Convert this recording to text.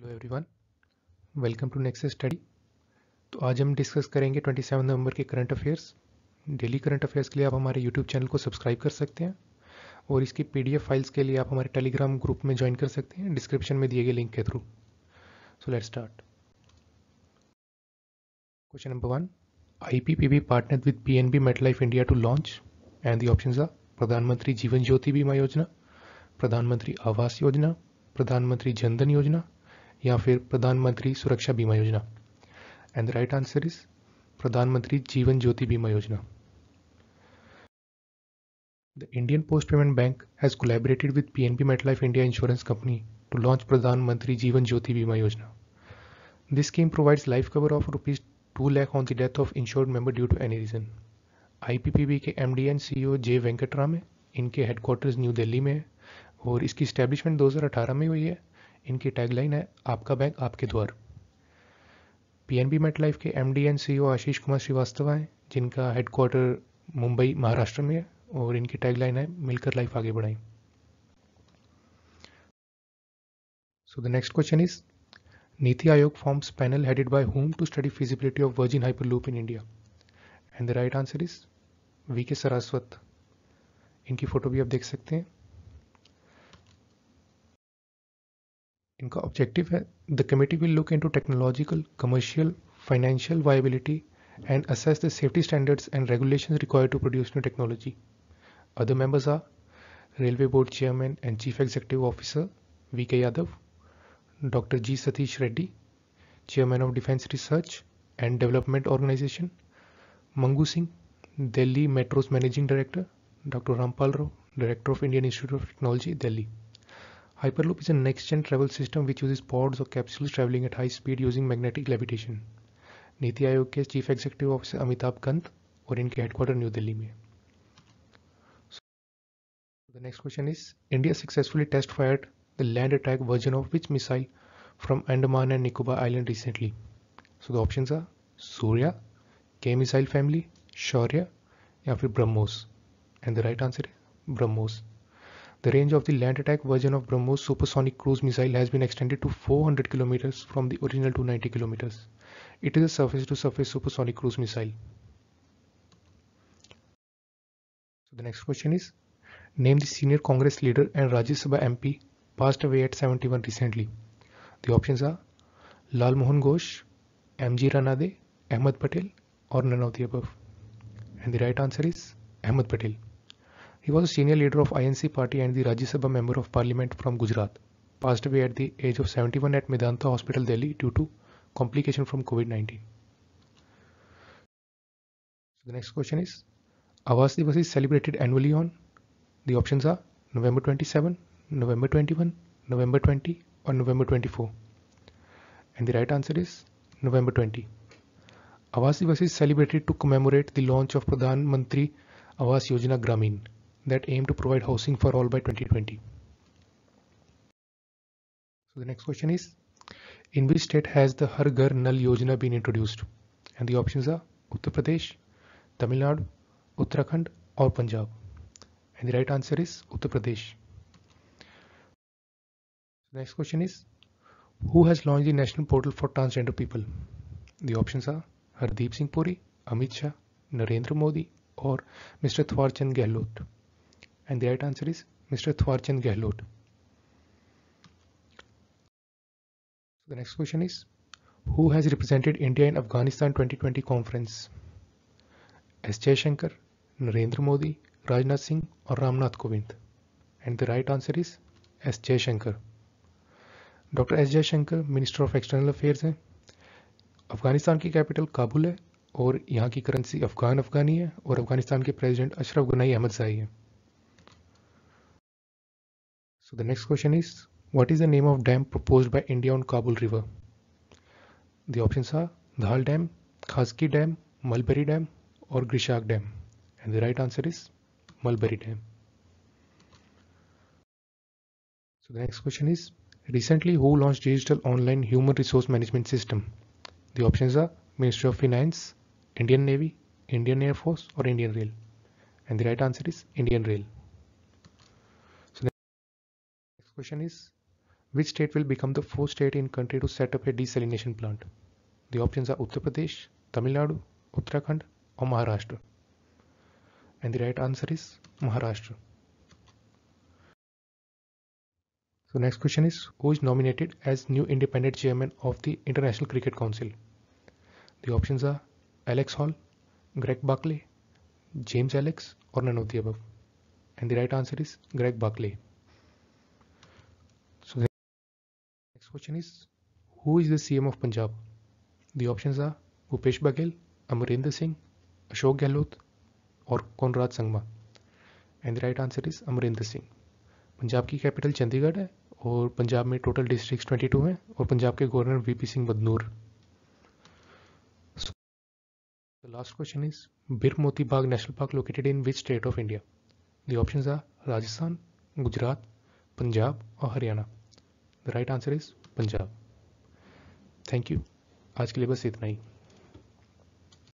Hello everyone welcome to next study तो आज हम डिस्कस करेंगे 27 नवंबर के current affairs daily current affairs के लिए आप हमारे यूट्यूब चैनल को सब्सक्राइब कर सकते हैं और इसकी पीडीएफ फाइल्स के लिए आप हमारे टेलीग्राम ग्रुप में ज्वाइन कर सकते हैं डिस्क्रिप्शन में दिए गए लिंक के through so let start question number one I P P B partner with P N B MetLife India to launch and the option are Pradhan Mantri Jeevan Jyoti Bima योजना प्रधानमंत्री आवास योजना प्रधानमंत्री जनधन योजना या फिर प्रधानमंत्री Suraksha Bima Yojana and the right answer is Pradhan Mantri Jeevan Jyoti Bima Yojana the Indian post payment bank has collaborated with P N B MetLife India insurance company to launch Pradhan Mantri Jeevan Jyoti Bima Yojana this scheme provides life cover of rupees two lakh on the death of insured member due to any reason I P P B के M D and CEO J Venkatram है इनके headquarters new Delhi में है और इसकी establishment दो हज़ार अठारह में हुई है इनकी टैगलाइन है आपका बैंक आपके द्वार पी एन बी के M MD and O Ashish Kumar Shrivastava हैं जिनका हेडक्वार्टर मुंबई महाराष्ट्र में है और इनकी टैगलाइन है मिलकर लाइफ आगे बढ़ाए so the next question is NITI Aayog forms panel headed by home to study feasibility of Virgin Hyperloop in India and the right answer is V K Saraswat इनकी फोटो भी आप देख सकते हैं इनका ऑब्जेक्टिव है the committee will look into technological commercial financial viability and assess the safety standards and regulation require to produce new technology other members are railway board chairman and chief executive officer V K Yadav doctor G Satish Reddy chairman of defence research and development organisation Mangu Singh Delhi metro's managing director doctor Rampal Rao director of Indian institute of technology Delhi Hyperloop is a next-gen travel system which uses pods or capsules traveling at high speed using magnetic levitation. Niti आयोग chief executive officer Amitabh Kant, Kant और इनके headquarter new Delhi So The next question is India successfully test fired the land attack version of which missile from Andaman and Nicobar Island recently? So the options are Surya, K missile family, Shaurya, or Brahmos, and the right answer is Brahmos. The range of the land attack version of BrahMos supersonic cruise missile has been extended to 400 km from the original 290 km. It is a surface-to-surface -surface supersonic cruise missile. So the next question is, name the senior Congress leader and Rajya Sabha MP passed away at 71 recently. The options are Lal Mohan Ghosh, MG Ranade, Ahmed Patel or none of the above. And the right answer is Ahmed Patel. He was a senior leader of INC party and the Rajya Sabha member of parliament from Gujarat. Passed away at the age of 71 at Medanta Hospital, Delhi due to complication from COVID-19. So the next question is, Avas Divas is celebrated annually on? The options are November 27, November 21, November 20 or November 24. And the right answer is November 20. Avas Divas is celebrated to commemorate the launch of Pradhan Mantri Avas Yojana Gramin that aim to provide housing for all by 2020. So the next question is, in which state has the Har Ghar Nal Yojana been introduced? And the options are Uttar Pradesh, Tamil Nadu, Uttarakhand or Punjab. And the right answer is Uttar Pradesh. next question is, who has launched the national portal for transgender people? The options are Hardeep Singh Puri, Amit Shah, Narendra Modi or Mr. Thwarchand Gehlot. and the right answer is Mr. Thwarchand Gehlot. The next question is, who has represented India in Afghanistan 2020 conference? S. J. Shankar, Narendra Modi, Rajnath Singh or Ramnath Kovind? And the right answer is S. J. Shankar. Dr. S. J. Shankar, Minister of External Affairs. Hai. Afghanistan ki capital Kabul hai, aur yahan ki currency Afghan Afghani hai, aur Afghanistan ke president Ashraf Ghani Ahmadzai hai. So the next question is, what is the name of dam proposed by India on Kabul River? The options are Dhal Dam, Khazki Dam, Mulberry Dam or Grishak Dam. And the right answer is Mulberry Dam. So the next question is, recently who launched digital online human resource management system? The options are Ministry of Finance, Indian Navy, Indian Air Force or Indian Rail. And the right answer is Indian Rail. Question is, which state will become the fourth state in country to set up a desalination plant? The options are Uttar Pradesh, Tamil Nadu, Uttarakhand or Maharashtra. And the right answer is Maharashtra. So next question is, who is nominated as new independent chairman of the International Cricket Council? The options are Alex Hall, Greg Buckley, James Alex or none of the above. And the right answer is Greg Buckley. Question is is Who is the CM of Punjab? The options are Bhupesh Baghel, Amarinder Singh, Ashok Gehlot, और Conrad Sangma and the right answer is Amarinder Singh Punjab की capital Chandigarh है और पंजाब में total district twenty two हैं और पंजाब के governor V P Singh Badnore the last question is Bir Moti Bagh national park located in which state of India the option are Rajasthan Gujarat Punjab और Haryana the right answer is Punjab thank you आज के लिए बस इतना ही